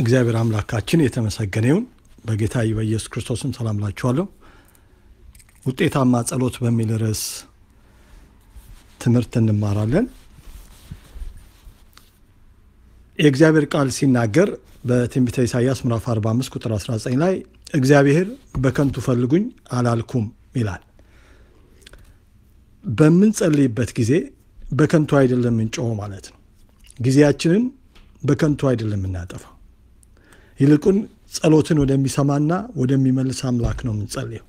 እግዚአብሔር አምላካችን የተመሰገነ ይሁን። በጌታ በኢየሱስ ክርስቶስም ሰላም ላችኋለሁ። ውጤታማ ጸሎት በሚል ርዕስ ትምህርት እንማራለን። የእግዚአብሔር ቃል ሲናገር በትንቢተ ኢሳያስ ምራፍ 45 ቁጥር 19 ላይ እግዚአብሔር በከንቱ ፈልጉኝ አላልኩም ይላል። በምንጸልይበት ጊዜ በከንቱ አይደለም እንጮ ማለት ነው። ጊዜያችንን በከንቱ አይደለም እናጠፋው። ይልቁን ጸሎትን ወደሚሰማና ወደሚመልስ አምላክ ነው የምንጸልየው።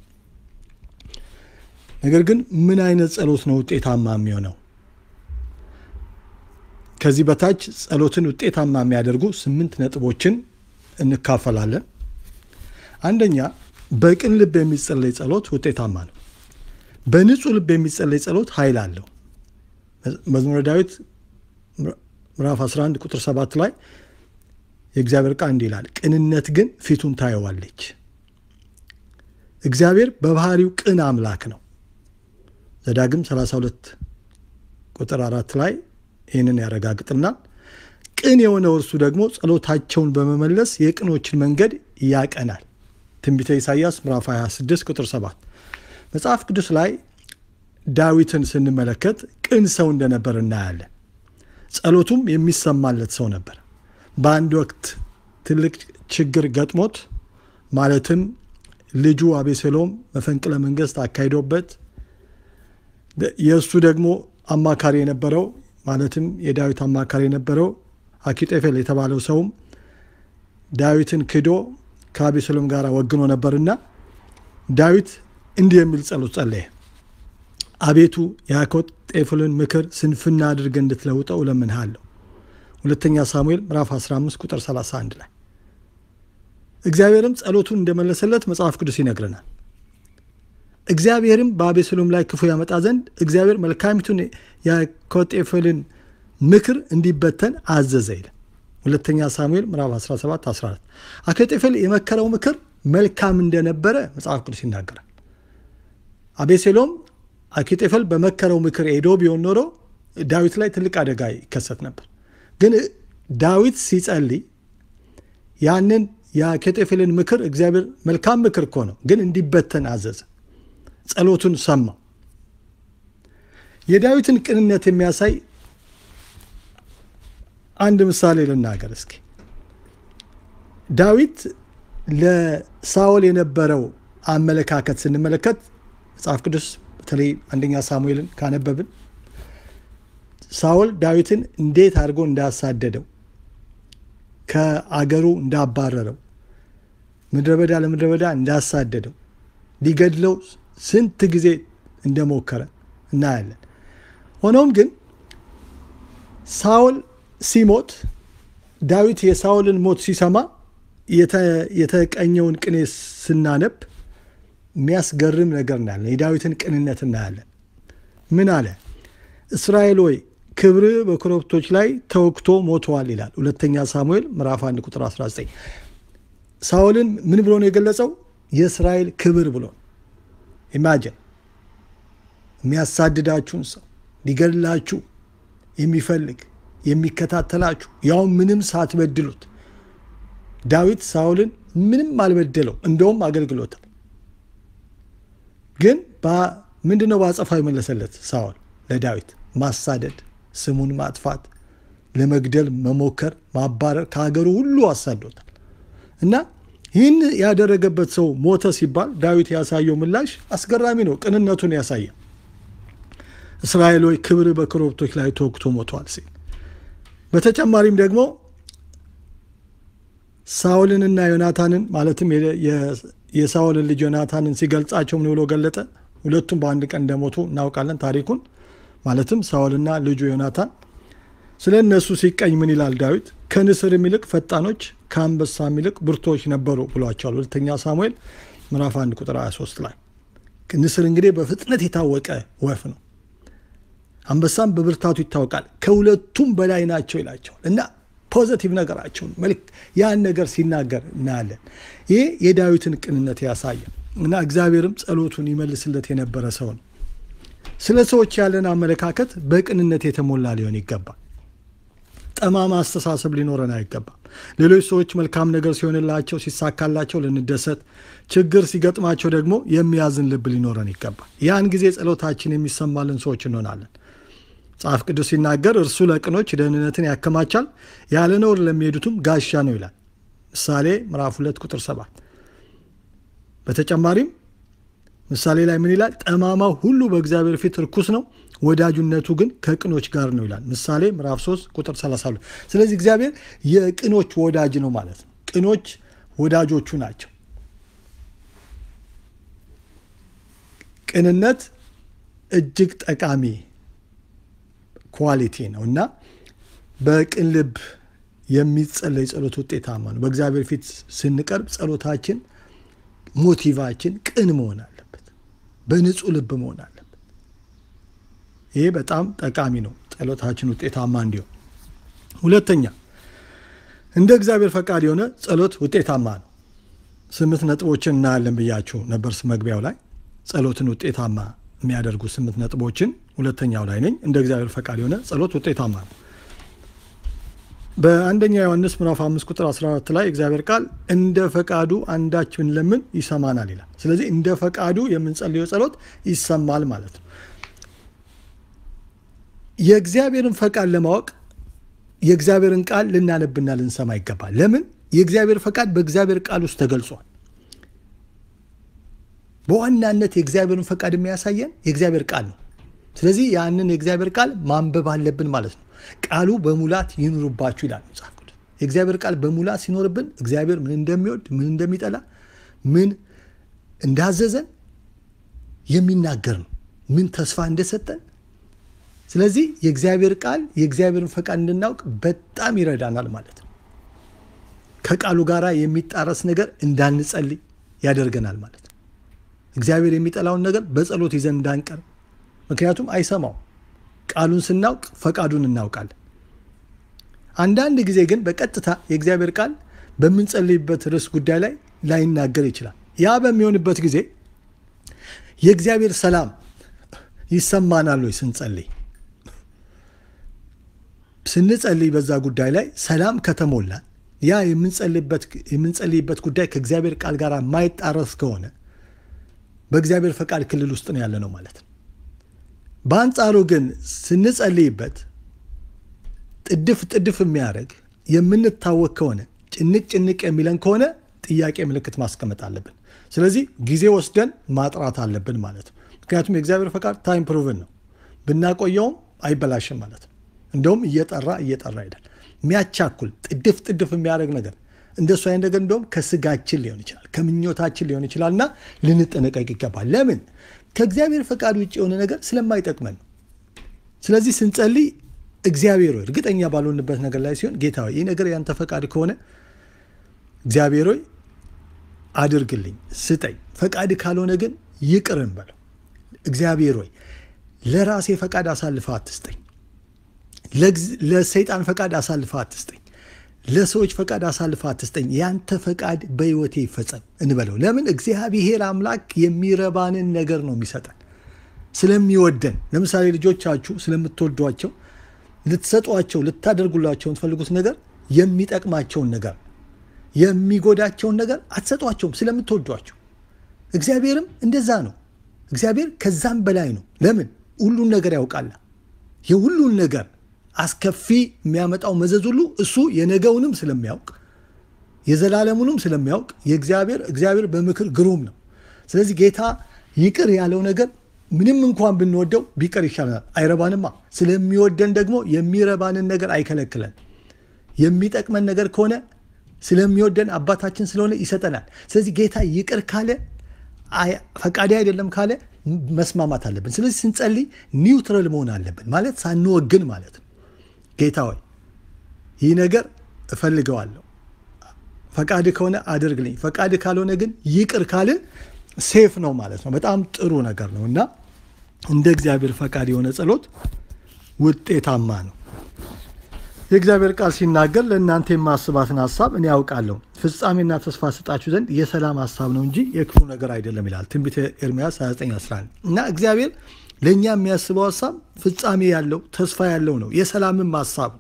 ነገር ግን ምን አይነት ጸሎት ነው ውጤታማ የሚሆነው? ከዚህ በታች ጸሎትን ውጤታማ የሚያደርጉ ስምንት ነጥቦችን እንካፈላለን። አንደኛ፣ በቅን ልብ የሚጸለይ ጸሎት ውጤታማ ነው። በንጹህ ልብ የሚጸለይ ጸሎት ኃይል አለው። መዝሙረ ዳዊት ምዕራፍ 11 ቁጥር 7 ላይ የእግዚአብሔር ቃል እንዲህ ይላል፣ ቅንነት ግን ፊቱን ታየዋለች። እግዚአብሔር በባህሪው ቅን አምላክ ነው። ዘዳግም 32 ቁጥር አራት ላይ ይህንን ያረጋግጥናል። ቅን የሆነው እርሱ ደግሞ ጸሎታቸውን በመመለስ የቅኖችን መንገድ ያቀናል። ትንቢተ ኢሳይያስ ምዕራፍ 26 ቁጥር 7 መጽሐፍ ቅዱስ ላይ ዳዊትን ስንመለከት ቅን ሰው እንደነበር እናያለን። ጸሎቱም የሚሰማለት ሰው ነበር። በአንድ ወቅት ትልቅ ችግር ገጥሞት ማለትም ልጁ አቤሴሎም መፈንቅለ መንግስት አካሂዶበት የእሱ ደግሞ አማካሪ የነበረው ማለትም የዳዊት አማካሪ የነበረው አኪጤፌል የተባለው ሰውም ዳዊትን ክዶ ከአቤሴሎም ጋር ወግኖ ነበርና ዳዊት እንዲህ የሚል ጸሎት ጸለየ። አቤቱ የአኮቴፌልን ምክር ስንፍና አድርገ እንድትለውጠው እለምንሃለሁ ሁለተኛ ሳሙኤል ምዕራፍ 15 ቁጥር 31 ላይ እግዚአብሔርም ጸሎቱን እንደመለሰለት መጽሐፍ ቅዱስ ይነግረናል። እግዚአብሔርም በአቤሴሎም ላይ ክፉ ያመጣ ዘንድ እግዚአብሔር መልካሚቱን የአኪጦፌልን ምክር እንዲበተን አዘዘ ይለ ሁለተኛ ሳሙኤል ምዕራፍ 17 14 አኪጦፌል የመከረው ምክር መልካም እንደነበረ መጽሐፍ ቅዱስ ይናገራል። አቤሴሎም አኪጦፌል በመከረው ምክር ሄዶ ቢሆን ኖሮ ዳዊት ላይ ትልቅ አደጋ ይከሰት ነበር። ግን ዳዊት ሲጸልይ ያንን የአኪጦፌልን ምክር እግዚአብሔር መልካም ምክር እኮ ነው፣ ግን እንዲበተን አዘዘ። ጸሎቱን ሰማው። የዳዊትን ቅንነት የሚያሳይ አንድ ምሳሌ ልናገር እስኪ። ዳዊት ለሳኦል የነበረው አመለካከት ስንመለከት መጽሐፍ ቅዱስ በተለይ አንደኛ ሳሙኤልን ካነበብን ሳውል ዳዊትን እንዴት አድርጎ እንዳሳደደው ከአገሩ እንዳባረረው ምድረ በዳ ለምድረ በዳ እንዳሳደደው ሊገድለው ስንት ጊዜ እንደሞከረ እናያለን። ሆኖም ግን ሳውል ሲሞት ዳዊት የሳውልን ሞት ሲሰማ የተቀኘውን ቅኔ ስናነብ የሚያስገርም ነገር እናያለን። የዳዊትን ቅንነት እናያለን። ምን አለ? እስራኤል ወይ ክብር በኮረብቶች ላይ ተወግቶ ሞተዋል ይላል ሁለተኛ ሳሙኤል ምዕራፍ 1 ቁጥር 19 ሳኦልን ምን ብሎ ነው የገለጸው የእስራኤል ክብር ብሎ ኢማጅን የሚያሳድዳችሁን ሰው ሊገድላችሁ የሚፈልግ የሚከታተላችሁ ያውም ምንም ሳትበድሉት ዳዊት ሳኦልን ምንም አልበደለው እንደውም አገልግሎታል ግን ምንድነው በአጸፋ የመለሰለት ሳኦል ለዳዊት ማሳደድ ስሙን ማጥፋት፣ ለመግደል መሞከር፣ ማባረር ከሀገሩ ሁሉ አሳዶታል እና ይህን ያደረገበት ሰው ሞተ ሲባል ዳዊት ያሳየው ምላሽ አስገራሚ ነው። ቅንነቱን ያሳየ እስራኤል ሆይ ክብር በኮረብቶች ላይ ተወግቶ ሞቷል ሲል በተጨማሪም ደግሞ ሳውልንና ዮናታንን ማለትም የሳውልን ልጅ ዮናታንን ሲገልጻቸው ምን ብሎ ገለጠ? ሁለቱም በአንድ ቀን እንደሞቱ እናውቃለን ታሪኩን። ማለትም ሳውልና ልጁ ዮናታን ስለ እነሱ ሲቀኝ ምን ይላል ዳዊት? ከንስር ይልቅ ፈጣኖች ከአንበሳ ይልቅ ብርቶች ነበሩ ብሏቸዋል። ሁለተኛ ሳሙኤል ምዕራፍ 1 ቁጥር 23 ላይ ንስር እንግዲህ በፍጥነት የታወቀ ወፍ ነው። አንበሳም በብርታቱ ይታወቃል፣ ከሁለቱም በላይ ናቸው ይላቸዋል እና ፖዘቲቭ ነገራቸውን መልክ ያን ነገር ሲናገር እናያለን። ይህ የዳዊትን ቅንነት ያሳያል እና እግዚአብሔርም ጸሎቱን ይመልስለት የነበረ ሰው ነው። ስለ ሰዎች ያለን አመለካከት በቅንነት የተሞላ ሊሆን ይገባል። ጠማማ አስተሳሰብ ሊኖረን አይገባም። ሌሎች ሰዎች መልካም ነገር ሲሆንላቸው፣ ሲሳካላቸው ልንደሰት፣ ችግር ሲገጥማቸው ደግሞ የሚያዝን ልብ ሊኖረን ይገባል። ያን ጊዜ ጸሎታችን የሚሰማልን ሰዎች እንሆናለን። መጽሐፍ ቅዱስ ሲናገር እርሱ ለቅኖች ደህንነትን ያከማቻል፣ ያለ ነውር ለሚሄዱትም ጋሻ ነው ይላል። ምሳሌ ምዕራፍ 2 ቁጥር 7 በተጨማሪም ምሳሌ ላይ ምን ይላል? ጠማማው ሁሉ በእግዚአብሔር ፊት ርኩስ ነው፣ ወዳጁነቱ ግን ከቅኖች ጋር ነው ይላል። ምሳሌ ምዕራፍ 3 ቁጥር 30። ስለዚህ እግዚአብሔር የቅኖች ወዳጅ ነው ማለት ነው። ቅኖች ወዳጆቹ ናቸው። ቅንነት እጅግ ጠቃሚ ኳሊቲ ነው እና በቅን ልብ የሚጸለይ ጸሎት ውጤታማ ነው። በእግዚአብሔር ፊት ስንቀርብ ጸሎታችን ሞቲቫችን ቅን መሆናል። በንጹህ ልብ መሆን አለበት። ይሄ በጣም ጠቃሚ ነው፣ ጸሎታችን ውጤታማ እንዲሆን። ሁለተኛ እንደ እግዚአብሔር ፈቃድ የሆነ ጸሎት ውጤታማ ነው። ስምንት ነጥቦችን እናያለን ብያችሁ ነበር መግቢያው ላይ ጸሎትን ውጤታማ የሚያደርጉ ስምንት ነጥቦችን ሁለተኛው ላይ ነኝ። እንደ እግዚአብሔር ፈቃድ የሆነ ጸሎት ውጤታማ ነው። በአንደኛ ዮሐንስ ምዕራፍ 5 ቁጥር 14 ላይ እግዚአብሔር ቃል እንደ ፈቃዱ አንዳች ብንለምን ይሰማናል ይላል። ስለዚህ እንደ ፈቃዱ የምንጸልየው ጸሎት ይሰማል ማለት ነው። የእግዚአብሔርን ፈቃድ ለማወቅ የእግዚአብሔርን ቃል ልናነብና ልንሰማ ይገባል። ለምን? የእግዚአብሔር ፈቃድ በእግዚአብሔር ቃል ውስጥ ተገልጿል። በዋናነት የእግዚአብሔርን ፈቃድ የሚያሳየን የእግዚአብሔር ቃል ነው። ስለዚህ ያንን የእግዚአብሔር ቃል ማንበብ አለብን ማለት ነው። ቃሉ በሙላት ይኑርባችሁ ይላል መጽሐፍ ቅዱስ። የእግዚአብሔር ቃል በሙላት ሲኖርብን እግዚአብሔር ምን እንደሚወድ፣ ምን እንደሚጠላ፣ ምን እንዳዘዘን የሚናገር ነው። ምን ተስፋ እንደሰጠን። ስለዚህ የእግዚአብሔር ቃል የእግዚአብሔርን ፈቃድ እንድናውቅ በጣም ይረዳናል ማለት ነው። ከቃሉ ጋር የሚጣረስ ነገር እንዳንጸልይ ያደርገናል ማለት ነው። እግዚአብሔር የሚጠላውን ነገር በጸሎት ይዘን እንዳንቀር፣ ምክንያቱም አይሰማው ቃሉን ስናውቅ ፈቃዱን እናውቃል። አንዳንድ ጊዜ ግን በቀጥታ የእግዚአብሔር ቃል በምንጸልይበት ርዕስ ጉዳይ ላይ ላይናገር ይችላል። ያ በሚሆንበት ጊዜ የእግዚአብሔር ሰላም ይሰማናል ወይ? ስንጸልይ ስንጸልይ በዛ ጉዳይ ላይ ሰላም ከተሞላን ያ የምንጸልይበት ጉዳይ ከእግዚአብሔር ቃል ጋር ማይጣረስ ከሆነ በእግዚአብሔር ፈቃድ ክልል ውስጥ ነው ያለ ነው ማለት ነው። በአንጻሩ ግን ስንጸልይበት ጥድፍ ጥድፍ የሚያደርግ የምንታወቅ ከሆነ ጭንቅ ጭንቅ የሚለን ከሆነ ጥያቄ ምልክት ማስቀመጥ አለብን። ስለዚህ ጊዜ ወስደን ማጥራት አለብን ማለት ነው። ምክንያቱም የእግዚአብሔር ፈቃድ ታይም ፕሩቭን ነው። ብናቆየውም አይበላሽም ማለት ነው። እንደውም እየጠራ እየጠራ ይሄዳል። የሚያቻኩል ጥድፍ ጥድፍ የሚያደርግ ነገር እንደሱ አይነት ነገር እንደውም ከስጋችን ሊሆን ይችላል፣ ከምኞታችን ሊሆን ይችላል እና ልንጠነቀቅ ይገባል። ለምን ከእግዚአብሔር ፈቃድ ውጭ የሆነ ነገር ስለማይጠቅመን ስለዚህ ስንጸልይ እግዚአብሔር ሆይ እርግጠኛ ባልሆንበት ነገር ላይ ሲሆን ጌታ ይህ ነገር ያንተ ፈቃድ ከሆነ እግዚአብሔር ሆይ አድርግልኝ፣ ስጠኝ፣ ፈቃድ ካልሆነ ግን ይቅርን በለው። እግዚአብሔር ሆይ ለራሴ ፈቃድ አሳልፈ አትስጠኝ፣ ለሰይጣን ፈቃድ አሳልፈ አትስጠኝ። ለሰዎች ፈቃድ አሳልፈ አትስጠኝ፣ ያንተ ፈቃድ በሕይወቴ ይፈጸም እንበለው። ለምን እግዚአብሔር አምላክ የሚረባንን ነገር ነው የሚሰጠን ስለሚወደን። ለምሳሌ ልጆቻችሁ ስለምትወዷቸው ልትሰጧቸው፣ ልታደርጉላቸው የምትፈልጉት ነገር የሚጠቅማቸውን ነገር፣ የሚጎዳቸውን ነገር አትሰጧቸውም ስለምትወዷቸው። እግዚአብሔርም እንደዛ ነው። እግዚአብሔር ከዛም በላይ ነው። ለምን ሁሉን ነገር ያውቃላ የሁሉን ነገር አስከፊ የሚያመጣው መዘዝ ሁሉ እሱ የነገውንም ስለሚያውቅ የዘላለሙንም ስለሚያውቅ የእግዚአብሔር እግዚአብሔር በምክር ግሩም ነው። ስለዚህ ጌታ ይቅር ያለው ነገር ምንም እንኳን ብንወደው ቢቀር ይሻላል፣ አይረባንማ። ስለሚወደን ደግሞ የሚረባንን ነገር አይከለክለን። የሚጠቅመን ነገር ከሆነ ስለሚወደን አባታችን ስለሆነ ይሰጠናል። ስለዚህ ጌታ ይቅር ካለ ፈቃዴ አይደለም ካለ መስማማት አለብን። ስለዚህ ስንጸልይ ኒውትራል መሆን አለብን ማለት ሳንወግን ማለት ነው። ጌታ ሆይ ይህ ነገር እፈልገዋለሁ፣ ፈቃድ ከሆነ አድርግልኝ፣ ፈቃድ ካልሆነ ግን ይቅር ካልን ሴፍ ነው ማለት ነው። በጣም ጥሩ ነገር ነው እና እንደ እግዚአብሔር ፈቃድ የሆነ ጸሎት ውጤታማ ነው። የእግዚአብሔር ቃል ሲናገር ለእናንተ የማስባትን ሀሳብ እኔ ያውቃለሁ ፍጻሜና ተስፋ ስጣችሁ ዘንድ የሰላም ሀሳብ ነው እንጂ የክፉ ነገር አይደለም ይላል ትንቢተ ኤርምያስ 29 11 እና እግዚአብሔር ለእኛ የሚያስበው ሀሳብ ፍጻሜ ያለው ተስፋ ያለው ነው። የሰላምም ሀሳብ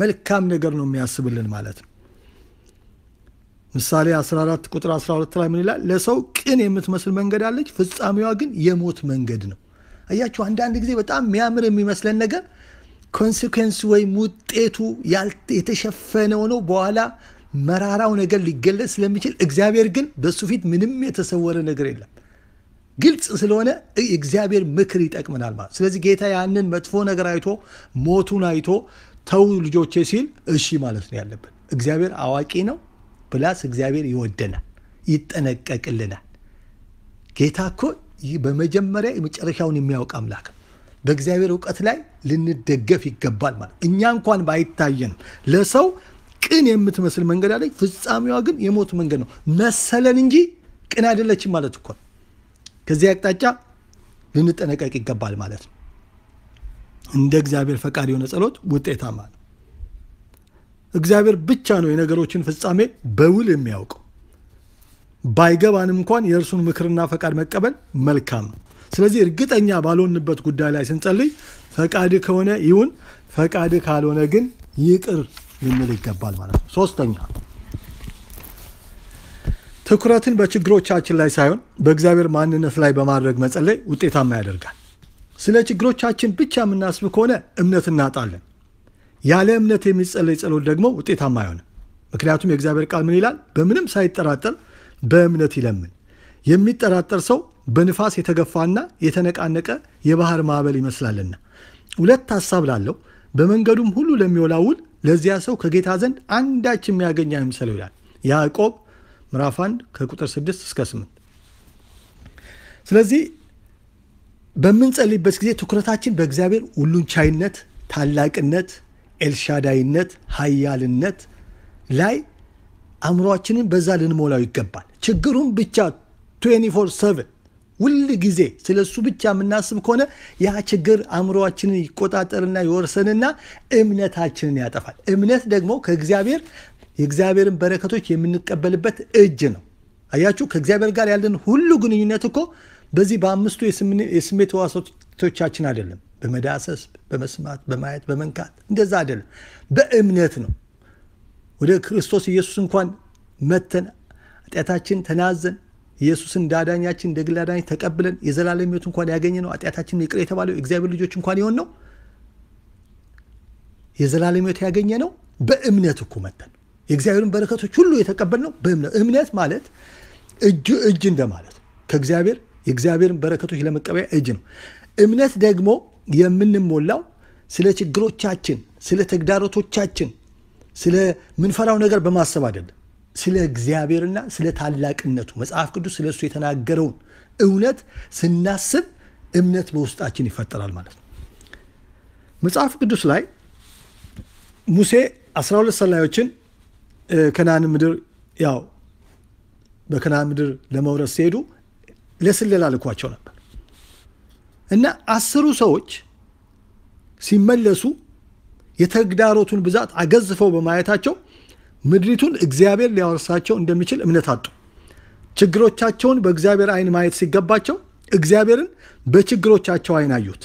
መልካም ነገር ነው የሚያስብልን ማለት ነው። ምሳሌ 14 ቁጥር 12 ላይ ምን ይላል? ለሰው ቅን የምትመስል መንገድ አለች፣ ፍጻሜዋ ግን የሞት መንገድ ነው። አያችሁ፣ አንዳንድ ጊዜ በጣም የሚያምር የሚመስለን ነገር ኮንሲኩዌንስ ወይም ውጤቱ የተሸፈነ ሆኖ በኋላ መራራው ነገር ሊገለጽ ስለሚችል እግዚአብሔር ግን በሱ ፊት ምንም የተሰወረ ነገር የለም። ግልጽ ስለሆነ እግዚአብሔር ምክር ይጠቅመናል ማለት። ስለዚህ ጌታ ያንን መጥፎ ነገር አይቶ ሞቱን አይቶ ተው ልጆቼ ሲል እሺ ማለት ነው ያለብን። እግዚአብሔር አዋቂ ነው። ፕላስ እግዚአብሔር ይወደናል፣ ይጠነቀቅልናል። ጌታ እኮ በመጀመሪያ የመጨረሻውን የሚያውቅ አምላክ ነው። በእግዚአብሔር እውቀት ላይ ልንደገፍ ይገባል ማለት እኛ እንኳን ባይታየንም ለሰው ቅን የምትመስል መንገድ አለች፣ ፍጻሜዋ ግን የሞት መንገድ ነው መሰለን እንጂ ቅን አይደለችም ማለት እኮ ነው። ከዚህ አቅጣጫ ልንጠነቀቅ ይገባል ማለት ነው። እንደ እግዚአብሔር ፈቃድ የሆነ ጸሎት ውጤታማ ነው። እግዚአብሔር ብቻ ነው የነገሮችን ፍጻሜ በውል የሚያውቀው። ባይገባን እንኳን የእርሱን ምክርና ፈቃድ መቀበል መልካም ነው። ስለዚህ እርግጠኛ ባልሆንበት ጉዳይ ላይ ስንጸልይ ፈቃድ ከሆነ ይሁን፣ ፈቃድ ካልሆነ ግን ይቅር ልንል ይገባል ማለት ነው። ሶስተኛ ትኩረትን በችግሮቻችን ላይ ሳይሆን በእግዚአብሔር ማንነት ላይ በማድረግ መጸለይ ውጤታማ ያደርጋል። ስለ ችግሮቻችን ብቻ የምናስብ ከሆነ እምነት እናጣለን። ያለ እምነት የሚጸለይ ጸሎት ደግሞ ውጤታማ አይሆንም። ምክንያቱም የእግዚአብሔር ቃል ምን ይላል? በምንም ሳይጠራጠር በእምነት ይለምን። የሚጠራጠር ሰው በንፋስ የተገፋና የተነቃነቀ የባህር ማዕበል ይመስላልና። ሁለት ሀሳብ ላለው በመንገዱም ሁሉ ለሚወላውል ለዚያ ሰው ከጌታ ዘንድ አንዳች የሚያገኝ አይምሰለው ይላል ያዕቆብ ምዕራፍ 1 ከቁጥር 6 እስከ 8። ስለዚህ በምንጸልይበት ጊዜ ትኩረታችን በእግዚአብሔር ሁሉን ቻይነት፣ ታላቅነት፣ ኤልሻዳይነት፣ ሀያልነት ላይ አእምሯችንን በዛ ልንሞላው ይገባል። ችግሩን ብቻ 24 7 ሁል ጊዜ ስለ እሱ ብቻ የምናስብ ከሆነ ያ ችግር አእምሮአችንን ይቆጣጠርና ይወርሰንና እምነታችንን ያጠፋል። እምነት ደግሞ ከእግዚአብሔር የእግዚአብሔርን በረከቶች የምንቀበልበት እጅ ነው። አያችሁ፣ ከእግዚአብሔር ጋር ያለን ሁሉ ግንኙነት እኮ በዚህ በአምስቱ የስሜት ሕዋሳቶቻችን አይደለም። በመዳሰስ፣ በመስማት፣ በማየት፣ በመንካት እንደዛ አይደለም። በእምነት ነው። ወደ ክርስቶስ ኢየሱስ እንኳን መተን ኃጢአታችን ተናዘን ኢየሱስን እንደ አዳኛችን እንደ ግል አዳኝ ተቀብለን የዘላለም ሕይወት እንኳን ያገኘ ነው ኃጢአታችን ይቅር የተባለው የእግዚአብሔር ልጆች እንኳን የሆን ነው የዘላለም ሕይወት ያገኘ ነው በእምነት እኮ መተን የእግዚአብሔርን በረከቶች ሁሉ የተቀበልነው በእምነት እምነት ማለት እጅ እጅ እንደማለት ከእግዚአብሔር የእግዚአብሔርን በረከቶች ለመቀበያ እጅ ነው። እምነት ደግሞ የምንሞላው ስለ ችግሮቻችን፣ ስለ ተግዳሮቶቻችን፣ ስለ ምንፈራው ነገር በማሰብ አይደለም፣ ስለ እግዚአብሔርና ስለ ታላቅነቱ መጽሐፍ ቅዱስ ስለ እሱ የተናገረውን እውነት ስናስብ እምነት በውስጣችን ይፈጠራል ማለት ነው። መጽሐፍ ቅዱስ ላይ ሙሴ 12 ሰላዮችን ከናን ምድር ያው በከናን ምድር ለመውረስ ሲሄዱ ለስለላ ልኳቸው ነበር እና አስሩ ሰዎች ሲመለሱ የተግዳሮቱን ብዛት አገዝፈው በማየታቸው ምድሪቱን እግዚአብሔር ሊያወርሳቸው እንደሚችል እምነት አጡ። ችግሮቻቸውን በእግዚአብሔር አይን ማየት ሲገባቸው እግዚአብሔርን በችግሮቻቸው አይን አዩት።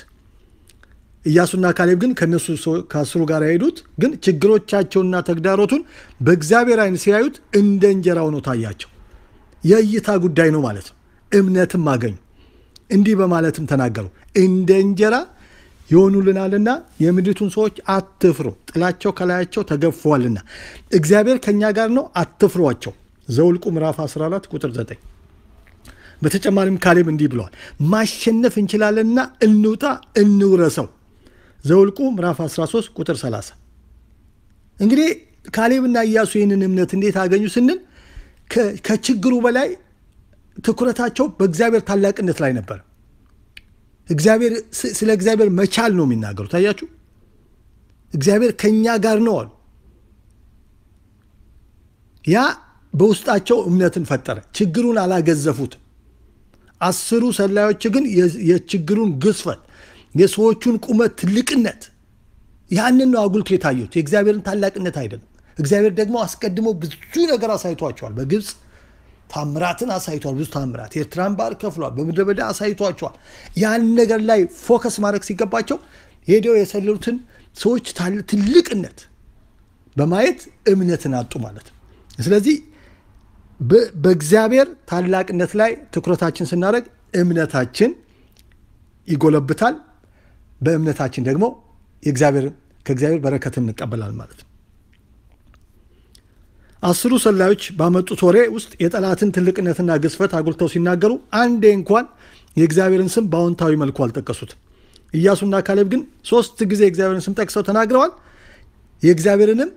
ኢያሱና ካሌብ ግን ከነሱ ከአስሩ ጋር የሄዱት ግን ችግሮቻቸውና ተግዳሮቱን በእግዚአብሔር አይን ሲያዩት እንደ እንጀራ ሆኖ ታያቸው። የእይታ ጉዳይ ነው ማለት ነው። እምነትም አገኙ። እንዲህ በማለትም ተናገሩ፣ እንደ እንጀራ ይሆኑልናልና የምድሪቱን ሰዎች አትፍሩ፣ ጥላቸው ከላያቸው ተገፏልና፣ እግዚአብሔር ከእኛ ጋር ነው፣ አትፍሯቸው። ዘውልቁ ምዕራፍ 14 ቁጥር 9። በተጨማሪም ካሌብ እንዲህ ብለዋል፣ ማሸነፍ እንችላለንና እንውጣ፣ እንውረሰው ዘውልቁ ምዕራፍ 13 ቁጥር 30። እንግዲህ ካሌብና ኢያሱ ይህንን እምነት እንዴት አገኙ ስንል ከችግሩ በላይ ትኩረታቸው በእግዚአብሔር ታላቅነት ላይ ነበር። እግዚአብሔር ስለ እግዚአብሔር መቻል ነው የሚናገሩት። አያችሁ፣ እግዚአብሔር ከእኛ ጋር ነው አሉ። ያ በውስጣቸው እምነትን ፈጠረ። ችግሩን አላገዘፉት። አስሩ ሰላዮች ግን የችግሩን ግዝፈት የሰዎቹን ቁመት ትልቅነት፣ ያንን ነው አጉልቶ የታዩት። የእግዚአብሔርን ታላቅነት አይደለም። እግዚአብሔር ደግሞ አስቀድሞ ብዙ ነገር አሳይቷቸዋል። በግብፅ ታምራትን አሳይቷል። ብዙ ታምራት የኤርትራን ባህር ከፍሏል። በምድረ በዳ አሳይቷቸዋል። ያን ነገር ላይ ፎከስ ማድረግ ሲገባቸው ሄደው የሰለሉትን ሰዎች ትልቅነት በማየት እምነትን አጡ ማለት ነው። ስለዚህ በእግዚአብሔር ታላቅነት ላይ ትኩረታችን ስናደርግ እምነታችን ይጎለብታል። በእምነታችን ደግሞ የእግዚአብሔር ከእግዚአብሔር በረከት እንቀበላል ማለት ነው። አስሩ ሰላዮች ባመጡት ወሬ ውስጥ የጠላትን ትልቅነትና ግዝፈት አጉልተው ሲናገሩ አንዴ እንኳን የእግዚአብሔርን ስም በአዎንታዊ መልኩ አልጠቀሱትም። ኢያሱና ካሌብ ግን ሶስት ጊዜ የእግዚአብሔርን ስም ጠቅሰው ተናግረዋል። የእግዚአብሔርንም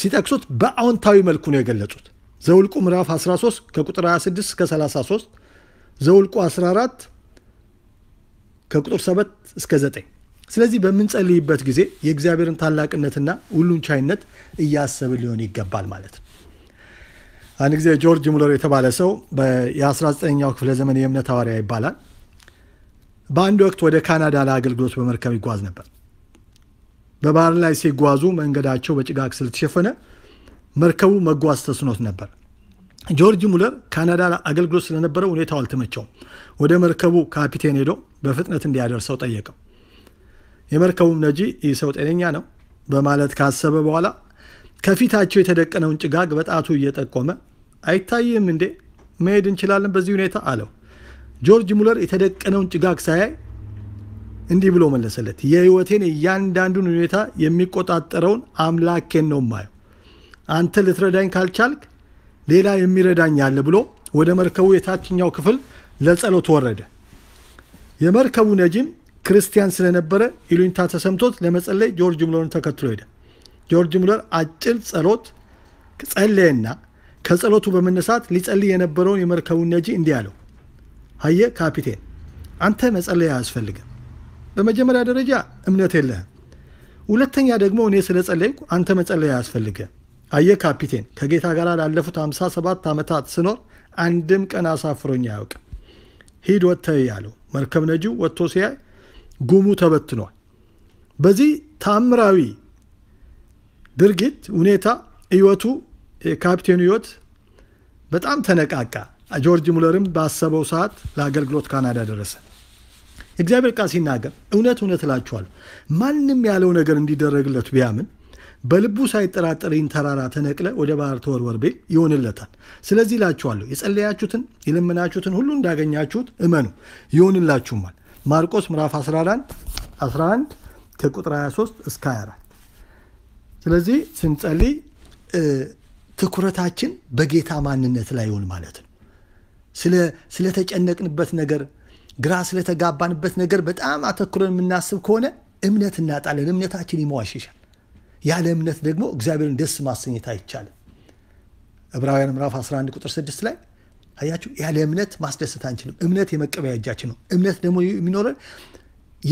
ሲጠቅሱት በአዎንታዊ መልኩ ነው የገለጹት። ዘውልቁ ምዕራፍ 13 ከቁጥር 26 እስከ 33፣ ዘውልቁ 14 ከቁጥር ሰባት እስከ ዘጠኝ ስለዚህ በምንጸልይበት ጊዜ የእግዚአብሔርን ታላቅነትና ሁሉን ቻይነት እያሰብን ሊሆን ይገባል ማለት ነው። አንድ ጊዜ ጆርጅ ሙለር የተባለ ሰው የ19ኛው ክፍለ ዘመን የእምነት ሐዋርያ ይባላል። በአንድ ወቅት ወደ ካናዳ ለአገልግሎት በመርከብ ይጓዝ ነበር። በባህር ላይ ሲጓዙ መንገዳቸው በጭጋግ ስለተሸፈነ መርከቡ መጓዝ ተስኖት ነበር። ጆርጅ ሙለር ካናዳ አገልግሎት ስለነበረ ሁኔታው አልተመቸውም። ወደ መርከቡ ካፒቴን ሄዶ በፍጥነት እንዲያደርሰው ጠየቀው። የመርከቡም ነጂ ይህ ሰው ጤነኛ ነው በማለት ካሰበ በኋላ ከፊታቸው የተደቀነውን ጭጋግ በጣቱ እየጠቆመ አይታይም እንዴ? መሄድ እንችላለን በዚህ ሁኔታ አለው። ጆርጅ ሙለር የተደቀነውን ጭጋግ ሳያይ እንዲህ ብሎ መለሰለት፣ የህይወቴን እያንዳንዱን ሁኔታ የሚቆጣጠረውን አምላኬን ነው ማየው። አንተ ልትረዳኝ ካልቻልክ ሌላ የሚረዳኝ አለ ብሎ ወደ መርከቡ የታችኛው ክፍል ለጸሎት ወረደ። የመርከቡ ነጂም ክርስቲያን ስለነበረ ይሉኝታ ተሰምቶት ለመጸለይ ጆርጅ ሙለርን ተከትሎ ሄደ። ጆርጅ ሙለር አጭር ጸሎት ጸለየና ከጸሎቱ በመነሳት ሊጸልይ የነበረውን የመርከቡን ነጂ እንዲህ አለው፣ አየ ካፒቴን፣ አንተ መጸለይ አያስፈልግም። በመጀመሪያ ደረጃ እምነት የለህም። ሁለተኛ ደግሞ እኔ ስለ ጸለይኩ አንተ መጸለይ አያስፈልግም። አየ ካፒቴን፣ ከጌታ ጋር ላለፉት 57 ዓመታት ስኖር አንድም ቀን አሳፍሮኝ አያውቅም። ሂድ ወተ ያለው መርከብ ነጂው ወጥቶ ሲያይ ጉሙ ተበትኗል። በዚህ ታምራዊ ድርጊት ሁኔታ ህይወቱ የካፕቴኑ ህይወት በጣም ተነቃቃ። ጆርጅ ሙለርም ባሰበው ሰዓት ለአገልግሎት ካናዳ ደረሰ። እግዚአብሔር ቃል ሲናገር እውነት እውነት እላችኋለሁ ማንም ያለው ነገር እንዲደረግለት ቢያምን በልቡ ሳይጠራጠር ተራራ ተነቅለ ወደ ባህር ተወርወር ቤ ይሆንለታል። ስለዚህ እላችኋለሁ የጸለያችሁትን የለመናችሁትን ሁሉ እንዳገኛችሁት እመኑ ይሆንላችሁማል። ማርቆስ ምዕራፍ 11 11 ከቁጥር 23 እስከ 24። ስለዚህ ስንጸልይ ትኩረታችን በጌታ ማንነት ላይ ይሆን ማለት ነው። ስለተጨነቅንበት ነገር ግራ ስለተጋባንበት ነገር በጣም አተኩረን የምናስብ ከሆነ እምነት እናጣለን። እምነታችን ይመዋሸሻል። ያለ እምነት ደግሞ እግዚአብሔርን ደስ ማሰኘት አይቻልም። ዕብራውያን ምዕራፍ 11 ቁጥር 6 ላይ አያችሁ፣ ያለ እምነት ማስደሰት አንችልም። እምነት የመቀበያ እጃችን ነው። እምነት ደግሞ የሚኖረን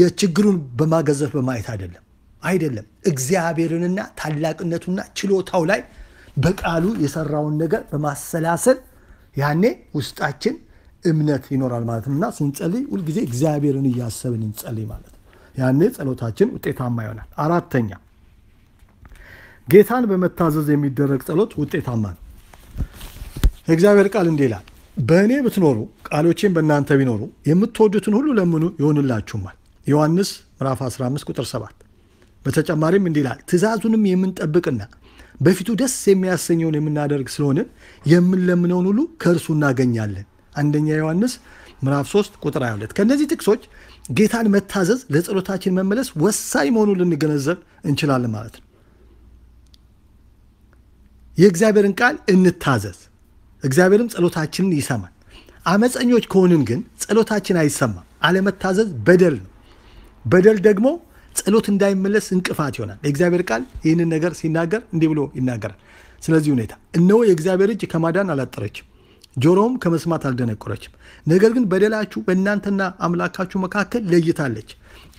የችግሩን በማገዘፍ በማየት አይደለም አይደለም እግዚአብሔርንና ታላቅነቱና ችሎታው ላይ በቃሉ የሰራውን ነገር በማሰላሰል ያኔ ውስጣችን እምነት ይኖራል ማለት ነው ስንጸልይ ሁልጊዜ እግዚአብሔርን እያሰብን እንጸልይ ማለት ነው። ያኔ ጸሎታችን ውጤታማ ይሆናል። አራተኛ ጌታን በመታዘዝ የሚደረግ ጸሎት ውጤታማ ነው። የእግዚአብሔር ቃል እንዲህ ይላል፣ በእኔ ብትኖሩ ቃሎቼም በእናንተ ቢኖሩ የምትወዱትን ሁሉ ለምኑ ይሆንላችሁማል። ዮሐንስ ምዕራፍ 15 ቁጥር 7። በተጨማሪም እንዲህ ይላል፣ ትእዛዙንም የምንጠብቅና በፊቱ ደስ የሚያሰኘውን የምናደርግ ስለሆንን የምንለምነውን ሁሉ ከእርሱ እናገኛለን። አንደኛ ዮሐንስ ምዕራፍ 3 ቁጥር 22። ከእነዚህ ጥቅሶች ጌታን መታዘዝ ለጸሎታችን መመለስ ወሳኝ መሆኑን ልንገነዘብ እንችላለን ማለት ነው። የእግዚአብሔርን ቃል እንታዘዝ። እግዚአብሔርም ጸሎታችንን ይሰማል። አመፀኞች ከሆንን ግን ጸሎታችን አይሰማም። አለመታዘዝ በደል ነው። በደል ደግሞ ጸሎት እንዳይመለስ እንቅፋት ይሆናል። የእግዚአብሔር ቃል ይህንን ነገር ሲናገር እንዲህ ብሎ ይናገራል። ስለዚህ ሁኔታ እነሆ የእግዚአብሔር እጅ ከማዳን አላጠረችም፣ ጆሮውም ከመስማት አልደነቆረችም። ነገር ግን በደላችሁ በእናንተና አምላካችሁ መካከል ለይታለች፣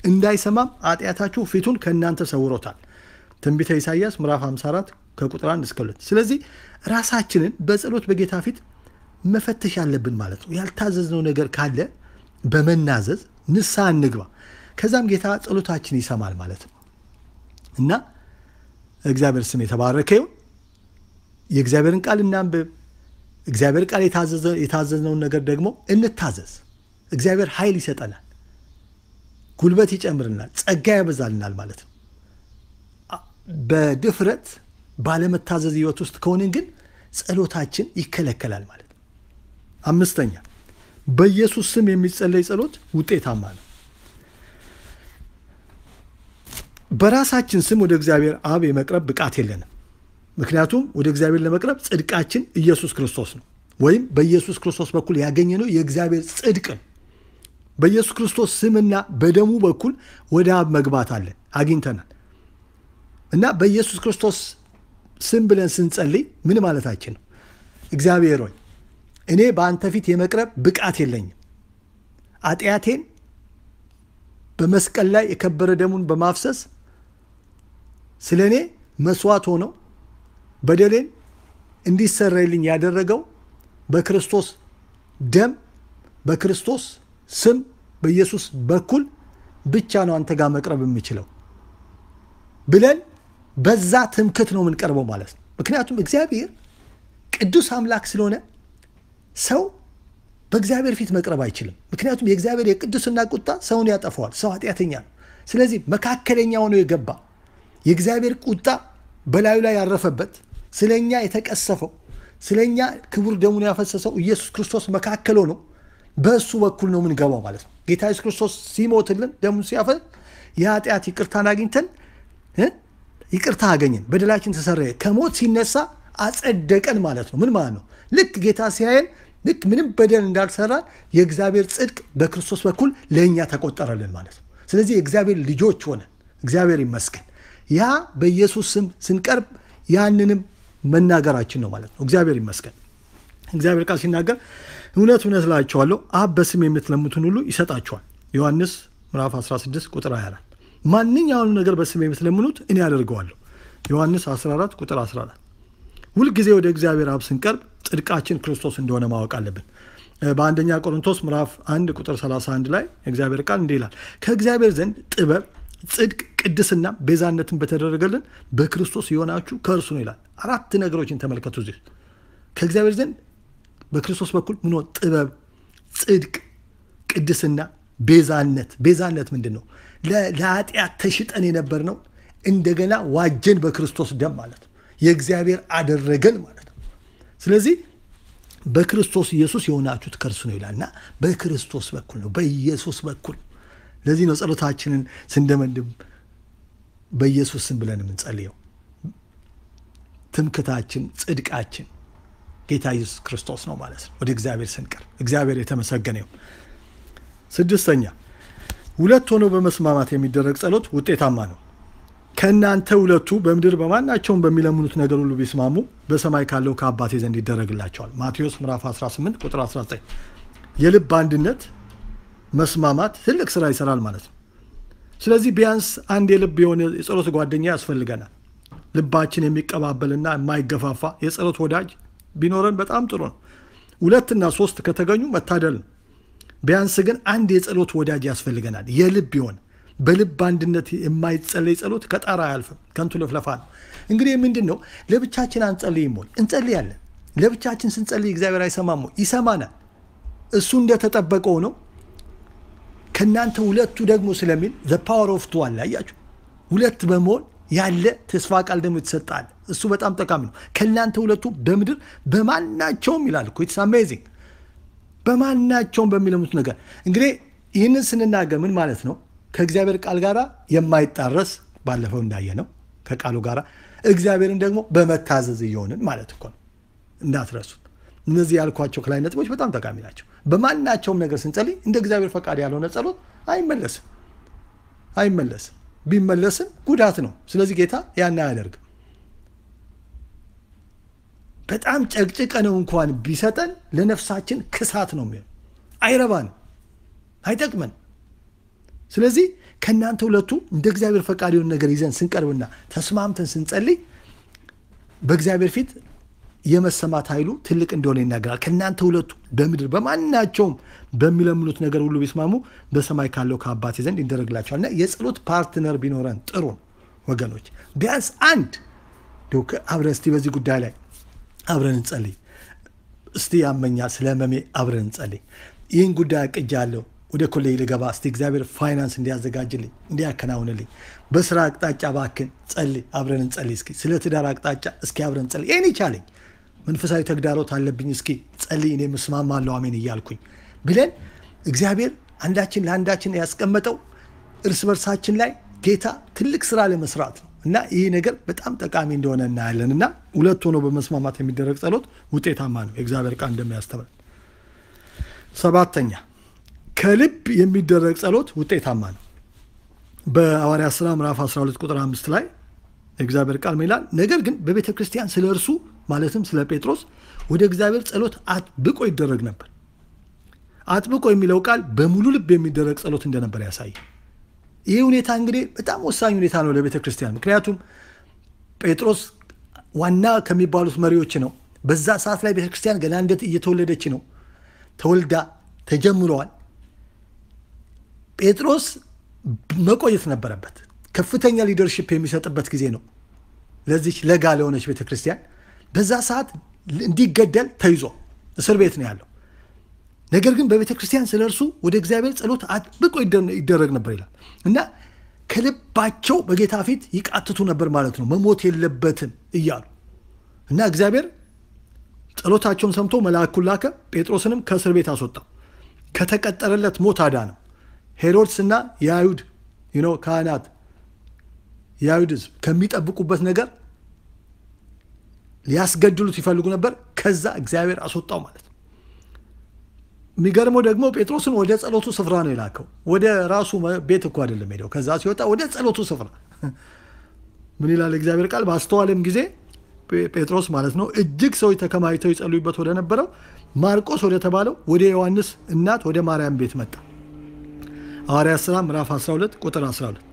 እንዳይሰማም ኃጢአታችሁ ፊቱን ከእናንተ ሰውሮታል። ትንቢተ ኢሳይያስ ምዕራፍ 54 ከቁጥር አንድ እስከ ሁለት ስለዚህ ራሳችንን በጸሎት በጌታ ፊት መፈተሽ ያለብን ማለት ነው ያልታዘዝነው ነገር ካለ በመናዘዝ ንሳ እንግባ ከዛም ጌታ ጸሎታችን ይሰማል ማለት ነው እና እግዚአብሔር ስም የተባረከ ይሁን የእግዚአብሔርን ቃል እናንብብ እግዚአብሔር ቃል የታዘዝነውን ነገር ደግሞ እንታዘዝ እግዚአብሔር ኃይል ይሰጠናል ጉልበት ይጨምርናል ጸጋ ያበዛልናል ማለት ነው በድፍረት ባለመታዘዝ ህይወት ውስጥ ከሆንን ግን ጸሎታችን ይከለከላል ማለት ነው። አምስተኛ በኢየሱስ ስም የሚጸለይ ጸሎት ውጤታማ ነው። በራሳችን ስም ወደ እግዚአብሔር አብ የመቅረብ ብቃት የለንም። ምክንያቱም ወደ እግዚአብሔር ለመቅረብ ጽድቃችን ኢየሱስ ክርስቶስ ነው፣ ወይም በኢየሱስ ክርስቶስ በኩል ያገኘነው የእግዚአብሔር ጽድቅ ነው። በኢየሱስ ክርስቶስ ስምና በደሙ በኩል ወደ አብ መግባት አለን አግኝተናል እና በኢየሱስ ክርስቶስ ስም ብለን ስንጸልይ ምን ማለታችን ነው? እግዚአብሔር ሆይ እኔ በአንተ ፊት የመቅረብ ብቃት የለኝም። አጢአቴን በመስቀል ላይ የከበረ ደሙን በማፍሰስ ስለ እኔ መስዋዕት ሆኖ በደሌን እንዲሰረይልኝ ያደረገው በክርስቶስ ደም በክርስቶስ ስም በኢየሱስ በኩል ብቻ ነው አንተ ጋር መቅረብ የምችለው ብለን በዛ ትምክት ነው የምንቀርበው ማለት ነው። ምክንያቱም እግዚአብሔር ቅዱስ አምላክ ስለሆነ ሰው በእግዚአብሔር ፊት መቅረብ አይችልም። ምክንያቱም የእግዚአብሔር የቅዱስና ቁጣ ሰውን ያጠፈዋል። ሰው ኃጢአተኛ ነው። ስለዚህ መካከለኛ ሆኖ የገባ የእግዚአብሔር ቁጣ በላዩ ላይ ያረፈበት ስለኛ የተቀሰፈው ስለኛ ክቡር ደሙን ያፈሰሰው ኢየሱስ ክርስቶስ መካከል ሆኖ በእሱ በኩል ነው የምንገባው ማለት ነው። ጌታ ኢየሱስ ክርስቶስ ሲሞትልን ደሙን ሲያፈስ የኃጢአት ይቅርታን አግኝተን ይቅርታ አገኘን፣ በደላችን ተሰረየ፣ ከሞት ሲነሳ አጸደቀን ማለት ነው። ምን ማለት ነው? ልክ ጌታ ሲያየን ልክ ምንም በደል እንዳልሰራን የእግዚአብሔር ጽድቅ በክርስቶስ በኩል ለእኛ ተቆጠረልን ማለት ነው። ስለዚህ የእግዚአብሔር ልጆች ሆነን እግዚአብሔር ይመስገን። ያ በኢየሱስ ስም ስንቀርብ ያንንም መናገራችን ነው ማለት ነው። እግዚአብሔር ይመስገን። እግዚአብሔር ቃል ሲናገር እውነት እውነት እላችኋለሁ አብ በስም የምትለምቱን ሁሉ ይሰጣቸዋል ዮሐንስ ምዕራፍ 16 ቁጥር 24 ማንኛውንም ነገር በስሜ የምትለምኑት እኔ አደርገዋለሁ። ዮሐንስ 14 ቁጥር 14። ሁልጊዜ ወደ እግዚአብሔር አብ ስንቀርብ ጽድቃችን ክርስቶስ እንደሆነ ማወቅ አለብን። በአንደኛ ቆሮንቶስ ምዕራፍ 1 ቁጥር 31 ላይ እግዚአብሔር ቃል እንዲህ ይላል፣ ከእግዚአብሔር ዘንድ ጥበብ፣ ጽድቅ፣ ቅድስና ቤዛነትን በተደረገልን በክርስቶስ የሆናችሁ ከእርሱ ነው ይላል። አራት ነገሮችን ተመልከቱ እዚህ ከእግዚአብሔር ዘንድ በክርስቶስ በኩል ምኖ ጥበብ፣ ጽድቅ፣ ቅድስና፣ ቤዛነት። ቤዛነት ምንድን ነው? ለኃጢአት ተሽጠን የነበር ነው እንደገና ዋጀን በክርስቶስ ደም ማለት ነው። የእግዚአብሔር አደረገን ማለት ነው። ስለዚህ በክርስቶስ ኢየሱስ የሆናችሁት ከእርሱ ነው ይላልና በክርስቶስ በኩል ነው፣ በኢየሱስ በኩል ለዚህ ነው ጸሎታችንን ስንደመድም በኢየሱስ ስም ብለን የምንጸልየው። ትምክታችን፣ ጽድቃችን ጌታ ኢየሱስ ክርስቶስ ነው ማለት ነው። ወደ እግዚአብሔር ስንቀር እግዚአብሔር የተመሰገነ ይሁን። ስድስተኛ ሁለት ሆነው በመስማማት የሚደረግ ጸሎት ውጤታማ ነው። ከእናንተ ሁለቱ በምድር በማናቸውም በሚለምኑት ነገር ሁሉ ቢስማሙ በሰማይ ካለው ከአባቴ ዘንድ ይደረግላቸዋል። ማቴዎስ ምዕራፍ 18 ቁጥር 19። የልብ አንድነት መስማማት ትልቅ ስራ ይሰራል ማለት ነው። ስለዚህ ቢያንስ አንድ የልብ የሆነ የጸሎት ጓደኛ ያስፈልገናል። ልባችን የሚቀባበልና የማይገፋፋ የጸሎት ወዳጅ ቢኖረን በጣም ጥሩ ነው። ሁለትና ሶስት ከተገኙ መታደል ነው። ቢያንስ ግን አንድ የጸሎት ወዳጅ ያስፈልገናል። የልብ ይሆን በልብ አንድነት የማይጸለይ ጸሎት ከጣራ አያልፍም፣ ከንቱ ልፍለፋ ነው። እንግዲህ ምንድን ነው ለብቻችን አንጸልይም ወይ? እንጸልያለን። ለብቻችን ስንጸልይ እግዚአብሔር አይሰማም ወይ? ይሰማናል። እሱ እንደተጠበቀው ነው። ከእናንተ ሁለቱ ደግሞ ስለሚል ዘ ፓወር ኦፍ ቱ አለ። አያችሁ፣ ሁለት በመሆን ያለ ተስፋ ቃል ደግሞ የተሰጠ እሱ በጣም ጠቃሚ ነው። ከእናንተ ሁለቱ በምድር በማናቸውም ይላል እኮ ኢትስ አሜዚንግ በማናቸውም በሚለሙት ነገር እንግዲህ ይህንን ስንናገር ምን ማለት ነው? ከእግዚአብሔር ቃል ጋር የማይጣረስ ባለፈው እንዳየ ነው ከቃሉ ጋር እግዚአብሔርን ደግሞ በመታዘዝ እየሆንን ማለት እኮ ነው። እንዳትረሱት። እነዚህ ያልኳቸው ከላይ ነጥቦች በጣም ጠቃሚ ናቸው። በማናቸውም ነገር ስንጸልይ እንደ እግዚአብሔር ፈቃድ ያልሆነ ጸሎት አይመለስም አይመለስም። ቢመለስም ጉዳት ነው። ስለዚህ ጌታ ያን አያደርግም። በጣም ጨቅጭቀ ነው እንኳን ቢሰጠን ለነፍሳችን ክሳት ነው የሚሆን። አይረባን፣ አይጠቅመን። ስለዚህ ከእናንተ ሁለቱ እንደ እግዚአብሔር ፈቃድ የሆነ ነገር ይዘን ስንቀርብና ተስማምተን ስንጸልይ በእግዚአብሔር ፊት የመሰማት ኃይሉ ትልቅ እንደሆነ ይናገራል። ከእናንተ ሁለቱ በምድር በማናቸውም በሚለምኑት ነገር ሁሉ ቢስማሙ በሰማይ ካለው ከአባቴ ዘንድ ይደረግላቸዋል። እና የጸሎት ፓርትነር ቢኖረን ጥሩ ወገኖች፣ ቢያንስ አንድ አብረን በዚህ ጉዳይ ላይ አብረን እንጸልይ። እስቲ ያመኛል፣ ስለ ህመሜ አብረን እንጸልይ። ይህን ጉዳይ አቅጃለሁ፣ ወደ ኮሌጅ ልገባ፣ እስቲ እግዚአብሔር ፋይናንስ እንዲያዘጋጅልኝ እንዲያከናውንልኝ፣ በስራ አቅጣጫ ባክን ጸልይ፣ አብረን እንጸልይ። እስኪ ስለ ትዳር አቅጣጫ እስኪ አብረን እንጸልይ። ይህን ይቻለኝ፣ መንፈሳዊ ተግዳሮት አለብኝ፣ እስኪ ጸልይ፣ እኔ እስማማለሁ፣ አሜን እያልኩኝ ብለን እግዚአብሔር አንዳችን ለአንዳችን ያስቀመጠው እርስ በርሳችን ላይ ጌታ ትልቅ ስራ ለመስራት ነው። እና ይህ ነገር በጣም ጠቃሚ እንደሆነ እናያለን። እና ሁለት ሆኖ በመስማማት የሚደረግ ጸሎት ውጤታማ ነው፣ የእግዚአብሔር ቃል እንደሚያስተምረን። ሰባተኛ ከልብ የሚደረግ ጸሎት ውጤታማ ነው። በሐዋርያት ሥራ ምዕራፍ 12 ቁጥር 5 ላይ የእግዚአብሔር ቃል ይላል፣ ነገር ግን በቤተ ክርስቲያን ስለ እርሱ ማለትም ስለ ጴጥሮስ ወደ እግዚአብሔር ጸሎት አጥብቆ ይደረግ ነበር። አጥብቆ የሚለው ቃል በሙሉ ልብ የሚደረግ ጸሎት እንደነበር ያሳያል። ይህ ሁኔታ እንግዲህ በጣም ወሳኝ ሁኔታ ነው ለቤተ ክርስቲያን። ምክንያቱም ጴጥሮስ ዋና ከሚባሉት መሪዎች ነው። በዛ ሰዓት ላይ ቤተ ክርስቲያን ገና እንደት እየተወለደች ነው፣ ተወልዳ ተጀምረዋል። ጴጥሮስ መቆየት ነበረበት። ከፍተኛ ሊደርሽፕ የሚሰጥበት ጊዜ ነው ለዚች ለጋ ለሆነች ቤተ ክርስቲያን። በዛ ሰዓት እንዲገደል ተይዞ እስር ቤት ነው ያለው። ነገር ግን በቤተ ክርስቲያን ስለ እርሱ ወደ እግዚአብሔር ጸሎት አጥብቆ ይደረግ ነበር ይላል። እና ከልባቸው በጌታ ፊት ይቃትቱ ነበር ማለት ነው። መሞት የለበትም እያሉ እና እግዚአብሔር ጸሎታቸውን ሰምቶ መልአኩን ላከ። ጴጥሮስንም ከእስር ቤት አስወጣው፣ ከተቀጠረለት ሞት አዳነው። እና የአይሁድ ካህናት የአይሁድ ሕዝብ ከሚጠብቁበት ነገር ሊያስገድሉት ይፈልጉ ነበር። ከዛ እግዚአብሔር አስወጣው ማለት ነው። የሚገርመው ደግሞ ጴጥሮስን ወደ ጸሎቱ ስፍራ ነው የላከው። ወደ ራሱ ቤት እኮ አይደለም ሄደው፣ ከዛ ሲወጣ ወደ ጸሎቱ ስፍራ ምን ይላል እግዚአብሔር ቃል? በአስተዋለም ጊዜ ጴጥሮስ ማለት ነው እጅግ ሰዎች ተከማኝተው ይጸልዩበት ወደ ነበረው ማርቆስ ወደ ተባለው ወደ ዮሐንስ እናት ወደ ማርያም ቤት መጣ። ሐዋርያት ሥራ ምዕራፍ 12 ቁጥር 12።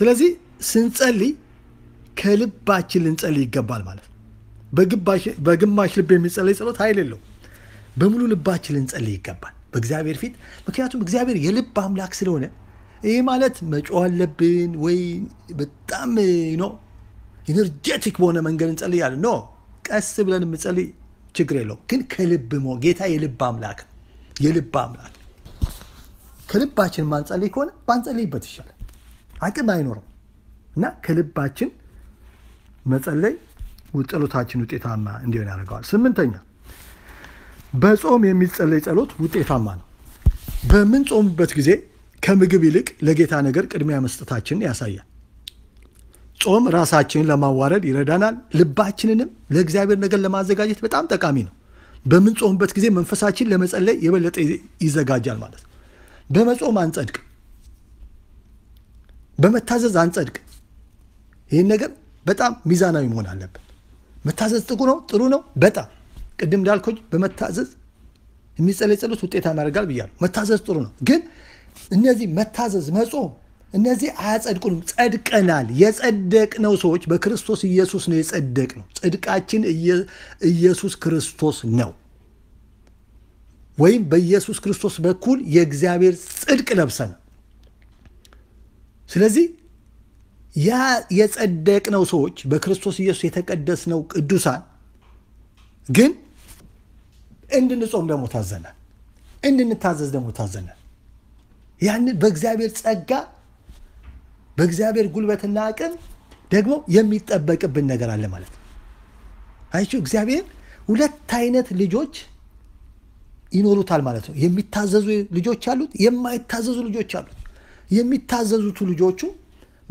ስለዚህ ስንጸልይ ከልባችን ልንጸልይ ይገባል ማለት ነው። በግማሽ ልብ የሚጸለይ ጸሎት ኃይል የለው በሙሉ ልባችን ልንጸልይ ይገባል በእግዚአብሔር ፊት። ምክንያቱም እግዚአብሔር የልብ አምላክ ስለሆነ ይህ ማለት መጮህ አለብን ወይ በጣም ኖ ኢነርጀቲክ በሆነ መንገድ እንጸልያለን። ኖ ቀስ ብለን የምጸልይ ችግር የለውም። ግን ከልብ ሞ ጌታ የልብ አምላክ ነው። የልብ አምላክ ከልባችን ማንጸልይ ከሆነ ባንጸልይበት ይሻላል። አቅም አይኖርም እና ከልባችን መጸለይ ጸሎታችን ውጤታማ እንዲሆን ያደርገዋል። ስምንተኛ በጾም የሚጸለይ ጸሎት ውጤታማ ነው። በምንጾምበት ጊዜ ከምግብ ይልቅ ለጌታ ነገር ቅድሚያ መስጠታችንን ያሳያል። ጾም ራሳችንን ለማዋረድ ይረዳናል። ልባችንንም ለእግዚአብሔር ነገር ለማዘጋጀት በጣም ጠቃሚ ነው። በምንጾምበት ጊዜ መንፈሳችን ለመጸለይ የበለጠ ይዘጋጃል ማለት ነው። በመጾም አንጸድቅ፣ በመታዘዝ አንጸድቅ። ይህን ነገር በጣም ሚዛናዊ መሆን አለብን። መታዘዝ ጥቁ ነው፣ ጥሩ ነው በጣም ቅድም እንዳልኩኝ በመታዘዝ የሚጸለይ ጸሎት ውጤታማ ያደርጋል ብያለሁ። መታዘዝ ጥሩ ነው፣ ግን እነዚህ መታዘዝ፣ መጾም እነዚህ አያጸድቁንም። ጸድቀናል። የጸደቅነው ሰዎች በክርስቶስ ኢየሱስ ነው የጸደቅነው። ጽድቃችን ኢየሱስ ክርስቶስ ነው፣ ወይም በኢየሱስ ክርስቶስ በኩል የእግዚአብሔር ጽድቅ ለብሰናል። ስለዚህ ያ የጸደቅነው ሰዎች በክርስቶስ ኢየሱስ የተቀደስነው ቅዱሳን ግን እንድንጾም ደግሞ ታዘናል። እንድንታዘዝ ደግሞ ታዘናል። ያንን በእግዚአብሔር ጸጋ በእግዚአብሔር ጉልበትና አቅም ደግሞ የሚጠበቅብን ነገር አለ ማለት ነው። አይችሁ እግዚአብሔር ሁለት አይነት ልጆች ይኖሩታል ማለት ነው። የሚታዘዙ ልጆች አሉት፣ የማይታዘዙ ልጆች አሉት። የሚታዘዙት ልጆቹ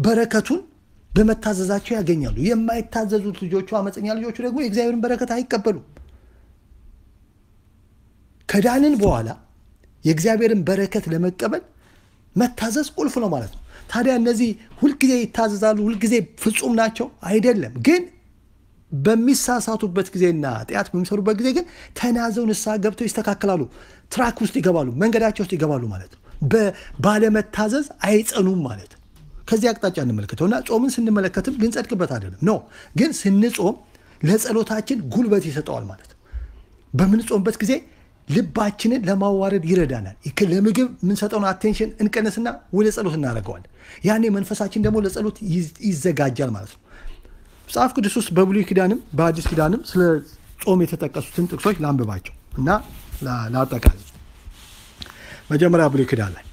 በረከቱን በመታዘዛቸው ያገኛሉ። የማይታዘዙት ልጆቹ፣ አመፀኛ ልጆቹ ደግሞ የእግዚአብሔርን በረከት አይቀበሉም። ከዳንን በኋላ የእግዚአብሔርን በረከት ለመቀበል መታዘዝ ቁልፍ ነው ማለት ነው። ታዲያ እነዚህ ሁልጊዜ ይታዘዛሉ፣ ሁልጊዜ ፍጹም ናቸው አይደለም። ግን በሚሳሳቱበት ጊዜና ጥያት በሚሰሩበት ጊዜ ግን ተናዘው ንስሐ ገብተው ይስተካከላሉ፣ ትራክ ውስጥ ይገባሉ፣ መንገዳቸው ውስጥ ይገባሉ ማለት ነው። ባለመታዘዝ አይጸኑም ማለት ነው። ከዚህ አቅጣጫ እንመለከተውና ጾምን ስንመለከትም ልንጸድቅበት አይደለም ኖ፣ ግን ስንጾም ለጸሎታችን ጉልበት ይሰጠዋል ማለት ነው። በምንጾምበት ጊዜ ልባችንን ለማዋረድ ይረዳናል። ለምግብ የምንሰጠውን አቴንሽን እንቀነስና ወደ ጸሎት እናደርገዋል። ያኔ መንፈሳችን ደግሞ ለጸሎት ይዘጋጃል ማለት ነው። መጽሐፍ ቅዱስ ውስጥ በብሉይ ኪዳንም በአዲስ ኪዳንም ስለ ጾም የተጠቀሱትን ጥቅሶች ላንብባቸው እና ላጠቃል። መጀመሪያ ብሉይ ኪዳን ላይ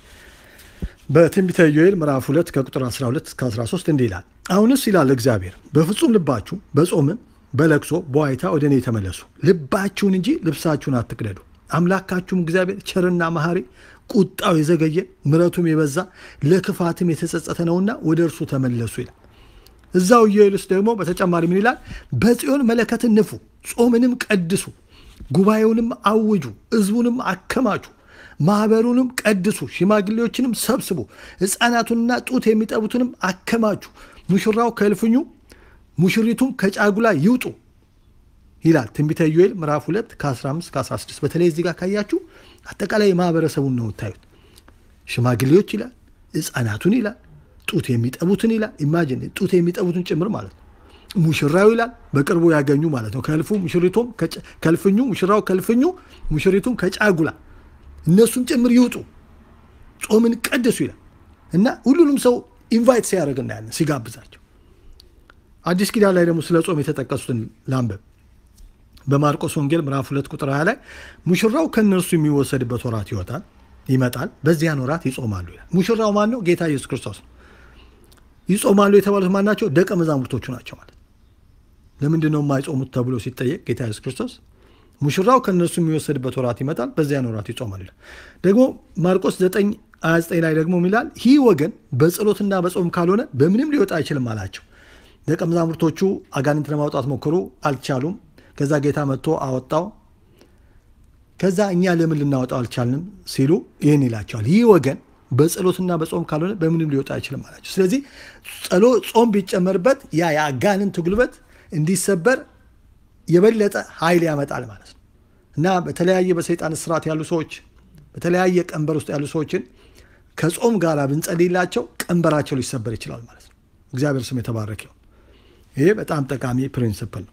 በትንቢተ ኢዮኤል ምዕራፍ 2 ከቁጥር 12 እስከ 13 እንዲህ ይላል። አሁንስ ይላል እግዚአብሔር በፍጹም ልባችሁ በጾምም በለቅሶ በዋይታ ወደ እኔ ተመለሱ፣ ልባችሁን እንጂ ልብሳችሁን አትቅደዱ አምላካችሁም እግዚአብሔር ቸርና መሐሪ ቁጣው የዘገየ ምረቱም የበዛ ለክፋትም የተጸጸተ ነውና ወደ እርሱ ተመለሱ ይላል። እዛው ኢየሉስ ደግሞ በተጨማሪ ምን ይላል? በጽዮን መለከትን ንፉ፣ ጾምንም ቀድሱ፣ ጉባኤውንም አውጁ፣ ህዝቡንም አከማቹ፣ ማኅበሩንም ቀድሱ፣ ሽማግሌዎችንም ሰብስቡ፣ ሕፃናቱንና ጡት የሚጠቡትንም አከማቹ፣ ሙሽራው ከእልፍኙ ሙሽሪቱም ከጫጉላ ይውጡ ይላል ትንቢተ ዩኤል ምዕራፍ 2 ከ15 ከ16 በተለይ እዚህ ጋር ካያችሁ አጠቃላይ ማህበረሰቡን ነው ታዩት ሽማግሌዎች ይላል ህፃናቱን ይላል ጡት የሚጠቡትን ይላል ኢማጂን ጡት የሚጠቡትን ጭምር ማለት ነው ሙሽራው ይላል በቅርቡ ያገኙ ማለት ነው ከልፉ ሙሽሪቱም ከልፍኙ ሙሽራው ከልፍኙ ሙሽሪቱም ከጫጉላ እነሱም ጭምር ይውጡ ጾምን ቀድሱ ይላል እና ሁሉንም ሰው ኢንቫይት ሲያደርግ እናያለን ሲጋብዛቸው አዲስ ኪዳን ላይ ደግሞ ስለ ጾም የተጠቀሱትን ላንበብ በማርቆስ ወንጌል ምዕራፍ ሁለት ቁጥር ሀያ ላይ ሙሽራው ከእነርሱ የሚወሰድበት ወራት ይወጣል ይመጣል፣ በዚያን ወራት ይጾማሉ ይላል። ሙሽራው ማን ነው? ጌታ ኢየሱስ ክርስቶስ ነው። ይጾማሉ የተባሉት ማን ናቸው? ደቀ መዛሙርቶቹ ናቸው ማለት። ለምንድን ነው የማይጾሙት ተብሎ ሲጠየቅ ጌታ ኢየሱስ ክርስቶስ ሙሽራው ከእነርሱ የሚወሰድበት ወራት ይመጣል፣ በዚያን ወራት ይጾማሉ ይላል። ደግሞ ማርቆስ 9 29 ላይ ደግሞ ይላል ይህ ወገን በጸሎትና በጾም ካልሆነ በምንም ሊወጣ አይችልም አላቸው። ደቀ መዛሙርቶቹ አጋንንት ለማውጣት ሞከሩ፣ አልቻሉም። ከዛ ጌታ መጥቶ አወጣው። ከዛ እኛ ለምን ልናወጣው አልቻልንም ሲሉ ይህን ይላቸዋል። ይህ ወገን በጸሎትና በጾም ካልሆነ በምንም ሊወጣ አይችልም አላቸው። ስለዚህ ጸሎ ጾም ቢጨመርበት ያ የአጋንንት ጉልበት እንዲሰበር የበለጠ ኃይል ያመጣል ማለት ነው እና በተለያየ በሰይጣን ስርዓት ያሉ ሰዎች በተለያየ ቀንበር ውስጥ ያሉ ሰዎችን ከጾም ጋር ብንጸልይላቸው ቀንበራቸው ሊሰበር ይችላል ማለት ነው። እግዚአብሔር ስም የተባረክ ነው። ይሄ በጣም ጠቃሚ ፕሪንስፕል ነው።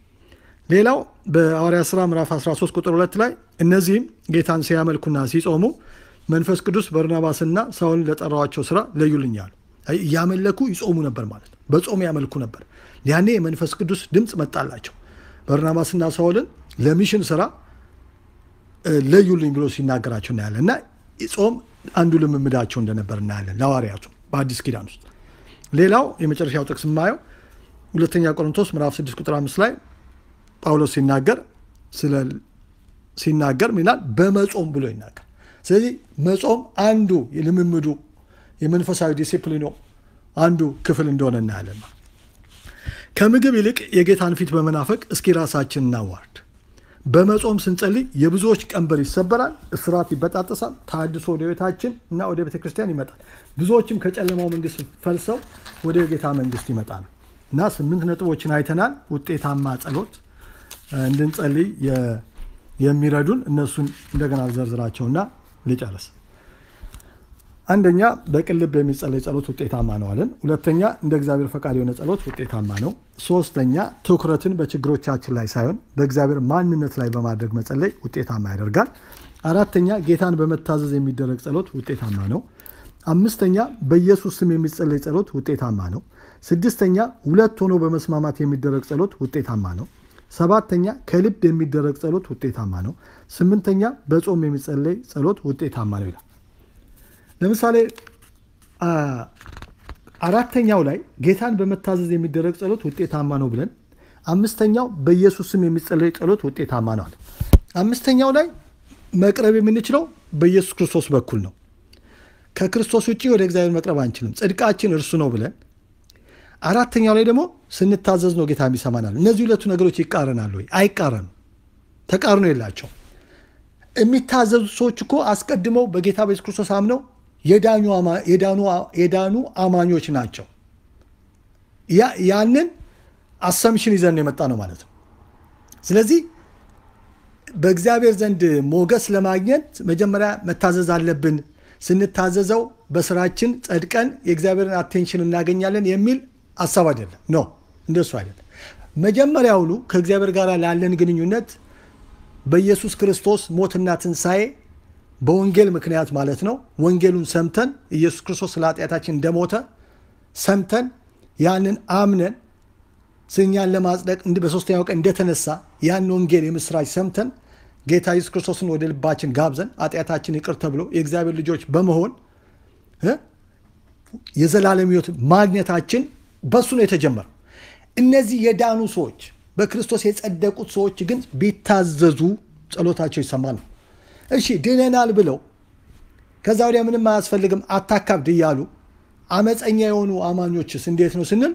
ሌላው በሐዋርያ ሥራ ምዕራፍ 13 ቁጥር 2 ላይ እነዚህም ጌታን ሲያመልኩና ሲጾሙ መንፈስ ቅዱስ በርናባስና ሳውልን ለጠራዋቸው ስራ ለዩልኛል። እያመለኩ ይጾሙ ነበር ማለት ነው። በጾም ያመልኩ ነበር። ያኔ የመንፈስ ቅዱስ ድምፅ መጣላቸው። በርናባስና ሳውልን ለሚሽን ስራ ለዩልኝ ብሎ ሲናገራቸው እናያለን። እና ጾም አንዱ ልምምዳቸው እንደነበር እናያለን ለሐዋርያቱ በአዲስ ኪዳን ውስጥ። ሌላው የመጨረሻው ጥቅስ የማየው ሁለተኛ ቆሮንቶስ ምዕራፍ 6 ቁጥር 5 ላይ ጳውሎስ ሲናገር ስለ ሲናገር ሚላል በመጾም ብሎ ይናገር። ስለዚህ መጾም አንዱ የልምምዱ የመንፈሳዊ ዲሲፕሊኖ አንዱ ክፍል እንደሆነ እናያለን። ከምግብ ይልቅ የጌታን ፊት በመናፈቅ እስኪ ራሳችን እናዋርድ። በመጾም ስንጸልይ የብዙዎች ቀንበር ይሰበራል፣ እስራት ይበጣጠሳል፣ ታድሶ ወደ ቤታችን እና ወደ ቤተ ክርስቲያን ይመጣል። ብዙዎችም ከጨለማው መንግስት ፈልሰው ወደ ጌታ መንግስት ይመጣሉ እና ስምንት ነጥቦችን አይተናል። ውጤታማ ጸሎት እንድንጸልይ የሚረዱን እነሱን እንደገና ዘርዝራቸውና ልጨርስ። አንደኛ በቅልብ የሚጸለይ ጸሎት ውጤታማ ነው አለን። ሁለተኛ እንደ እግዚአብሔር ፈቃድ የሆነ ጸሎት ውጤታማ ነው። ሶስተኛ ትኩረትን በችግሮቻችን ላይ ሳይሆን በእግዚአብሔር ማንነት ላይ በማድረግ መጸለይ ውጤታማ ያደርጋል። አራተኛ ጌታን በመታዘዝ የሚደረግ ጸሎት ውጤታማ ነው። አምስተኛ በኢየሱስ ስም የሚጸለይ ጸሎት ውጤታማ ነው። ስድስተኛ ሁለት ሆኖ በመስማማት የሚደረግ ጸሎት ውጤታማ ነው። ሰባተኛ ከልብ የሚደረግ ጸሎት ውጤታማ ነው። ስምንተኛ በጾም የሚጸለይ ጸሎት ውጤታማ ነው ይላል። ለምሳሌ አራተኛው ላይ ጌታን በመታዘዝ የሚደረግ ጸሎት ውጤታማ ነው ብለን፣ አምስተኛው በኢየሱስ ስም የሚጸለይ ጸሎት ውጤታማ ነው አምስተኛው ላይ መቅረብ የምንችለው በኢየሱስ ክርስቶስ በኩል ነው። ከክርስቶስ ውጭ ወደ እግዚአብሔር መቅረብ አንችልም። ጽድቃችን እርሱ ነው ብለን አራተኛው ላይ ደግሞ ስንታዘዝ ነው ጌታ የሚሰማናል። እነዚህ ሁለቱ ነገሮች ይቃረናሉ ወይ? አይቃረኑ። ተቃርኖ የላቸው። የሚታዘዙ ሰዎች እኮ አስቀድመው በጌታ በኢየሱስ ክርስቶስ አምነው የዳኑ አማኞች ናቸው። ያንን አሰምሽን ይዘን ነው የመጣ ነው ማለት ነው። ስለዚህ በእግዚአብሔር ዘንድ ሞገስ ለማግኘት መጀመሪያ መታዘዝ አለብን። ስንታዘዘው በስራችን ጸድቀን የእግዚአብሔርን አቴንሽን እናገኛለን የሚል ሀሳብ አይደለም። ኖ እንደሱ አይደለም። መጀመሪያውኑ ከእግዚአብሔር ጋር ላለን ግንኙነት በኢየሱስ ክርስቶስ ሞትና ትንሣኤ በወንጌል ምክንያት ማለት ነው። ወንጌሉን ሰምተን ኢየሱስ ክርስቶስ ስለ ኃጢአታችን እንደሞተ ሰምተን ያንን አምነን ስኛን ለማጽደቅ በሶስተኛው ቀን እንደተነሳ ያን ወንጌል የምስራች ሰምተን ጌታ ኢየሱስ ክርስቶስን ወደ ልባችን ጋብዘን ኃጢአታችን ይቅር ተብሎ የእግዚአብሔር ልጆች በመሆን የዘላለም ሕይወት ማግኘታችን በሱ ነው የተጀመረው። እነዚህ የዳኑ ሰዎች በክርስቶስ የጸደቁት ሰዎች ግን ቢታዘዙ ጸሎታቸው ነው። እሺ ድነናል ብለው ከዛ ወዲያ ምንም አያስፈልግም አታካብድ እያሉ አመፀኛ የሆኑ አማኞችስ እንዴት ነው ስንል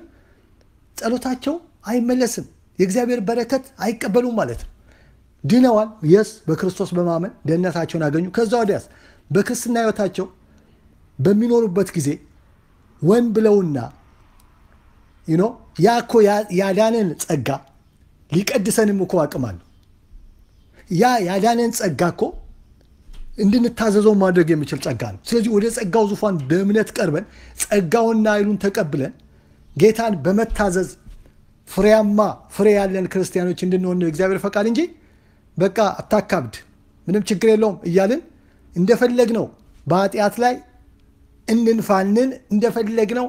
ጸሎታቸው አይመለስም፣ የእግዚአብሔር በረከት አይቀበሉም ማለት ነው። ድነዋል፣ የስ በክርስቶስ በማመን ደህንነታቸውን አገኙ። ከዛ ወዲያስ በክርስትና ህይወታቸው በሚኖሩበት ጊዜ ወን ብለውና ይኖ ያ እኮ ያዳነን ጸጋ ሊቀድሰንም እኮ አቅም አለው። ያ ያዳነን ጸጋ እኮ እንድንታዘዘው ማድረግ የሚችል ጸጋ ነው። ስለዚህ ወደ ጸጋው ዙፋን በእምነት ቀርበን ጸጋውና ኃይሉን ተቀብለን ጌታን በመታዘዝ ፍሬያማ ፍሬ ያለን ክርስቲያኖች እንድንሆን እግዚአብሔር ፈቃድ እንጂ በቃ አታካብድ፣ ምንም ችግር የለውም እያልን እንደፈለግነው በኃጢአት ላይ እንድንፋንን እንደፈለግነው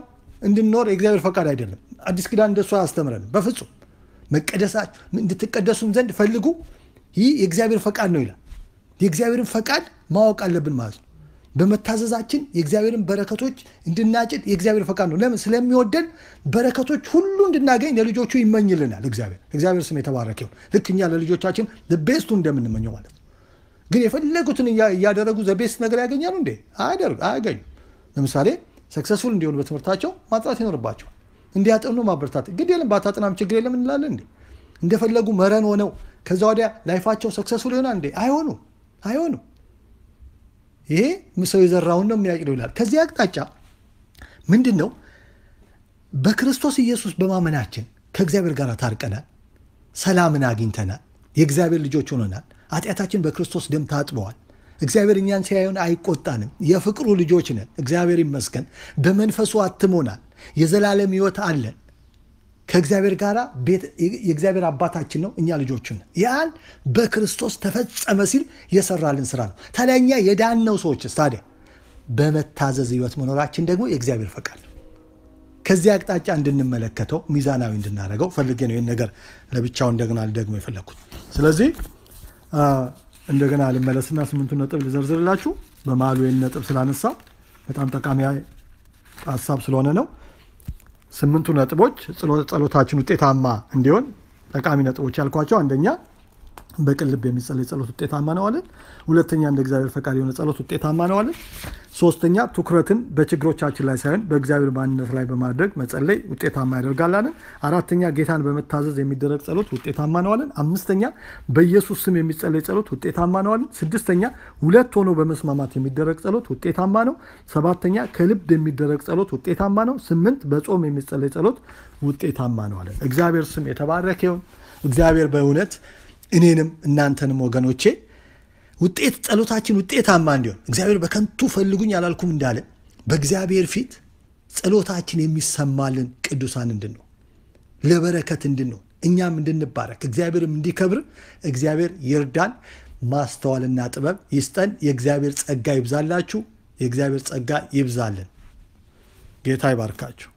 እንድንኖር የእግዚአብሔር ፈቃድ አይደለም። አዲስ ኪዳን እንደሱ አያስተምረንም። በፍጹም። መቀደሳችሁ እንድትቀደሱም ዘንድ ፈልጉ፣ ይህ የእግዚአብሔር ፈቃድ ነው ይላል። የእግዚአብሔርን ፈቃድ ማወቅ አለብን ማለት ነው። በመታዘዛችን የእግዚአብሔርን በረከቶች እንድናጭድ የእግዚአብሔር ፈቃድ ነው። ለምን? ስለሚወደን በረከቶች ሁሉ እንድናገኝ ለልጆቹ ይመኝልናል እግዚአብሔር። እግዚአብሔር ስም የተባረከ ይሁን። ልክ እኛ ለልጆቻችን ዘቤስቱ እንደምንመኘው ማለት ነው። ግን የፈለጉትን እያደረጉ ዘቤስት ነገር ያገኛሉ እንዴ? አያገኙ። ለምሳሌ ሰክሰስፉል እንዲሆኑ በትምህርታቸው ማጥራት ይኖርባቸው እንዲያጠኑ ማበረታት ግድ የለም። ባታጥናም ችግር የለም እንላለን እንዴ? እንደፈለጉ መረን ሆነው ከዛ ወዲያ ላይፋቸው ሰክሰስፉል ይሆናል እንዴ? አይሆኑ አይሆኑ። ይሄ ሰው የዘራውን ነው የሚያጭደው ይላል። ከዚህ አቅጣጫ ምንድን ነው በክርስቶስ ኢየሱስ በማመናችን ከእግዚአብሔር ጋር ታርቀናል፣ ሰላምን አግኝተናል፣ የእግዚአብሔር ልጆች ሆነናል። ኃጢአታችን በክርስቶስ ደም ታጥበዋል። እግዚአብሔር እኛን ሲያየን አይቆጣንም። የፍቅሩ ልጆች ነን። እግዚአብሔር ይመስገን። በመንፈሱ አትሞናል። የዘላለም ህይወት አለን ከእግዚአብሔር ጋር የእግዚአብሔር አባታችን ነው፣ እኛ ልጆችን ያን በክርስቶስ ተፈጸመ ሲል የሰራልን ስራ ነው። ታዲያ እኛ የዳነው ሰዎችስ ታዲያ በመታዘዝ ህይወት መኖራችን ደግሞ የእግዚአብሔር ፈቃድ ነው። ከዚህ አቅጣጫ እንድንመለከተው ሚዛናዊ እንድናደርገው ፈልጌ ነው ይህን ነገር ለብቻው እንደገና ልደግሞ የፈለግኩት። ስለዚህ እንደገና ልመለስና ስምንቱን ነጥብ ልዘርዝርላችሁ። በመሀሉ ይህን ነጥብ ስላነሳ በጣም ጠቃሚ ሀሳብ ስለሆነ ነው። ስምንቱ ነጥቦች ጸሎታችን ውጤታማ እንዲሆን ጠቃሚ ነጥቦች ያልኳቸው አንደኛ በቅልብ ልብ የሚጸለይ ጸሎት ውጤታማ ነው አለን። ሁለተኛ እንደ እግዚአብሔር ፈቃድ የሆነ ጸሎት ውጤታማ ነው አለን። ሶስተኛ ትኩረትን በችግሮቻችን ላይ ሳይሆን በእግዚአብሔር ማንነት ላይ በማድረግ መጸለይ ውጤታማ ያደርጋል አለን። አራተኛ ጌታን በመታዘዝ የሚደረግ ጸሎት ውጤታማ ነው አለን። አምስተኛ በኢየሱስ ስም የሚጸለይ ጸሎት ውጤታማ ነው አለን። ስድስተኛ ሁለት ሆኖ በመስማማት የሚደረግ ጸሎት ውጤታማ ነው። ሰባተኛ ከልብ የሚደረግ ጸሎት ውጤታማ ነው። ስምንት በጾም የሚጸለይ ጸሎት ውጤታማ ነው አለን። እግዚአብሔር ስም የተባረከ ይሁን። እግዚአብሔር በእውነት እኔንም እናንተንም ወገኖቼ ውጤት ጸሎታችን ውጤታማ እንዲሆን እግዚአብሔር በከንቱ ፈልጉኝ አላልኩም እንዳለ በእግዚአብሔር ፊት ጸሎታችን የሚሰማልን ቅዱሳን እንድንሆን ለበረከት እንድንሆን እኛም እንድንባረክ እግዚአብሔርም እንዲከብር እግዚአብሔር ይርዳን። ማስተዋልና ጥበብ ይስጠን። የእግዚአብሔር ጸጋ ይብዛላችሁ። የእግዚአብሔር ጸጋ ይብዛልን። ጌታ ይባርካችሁ።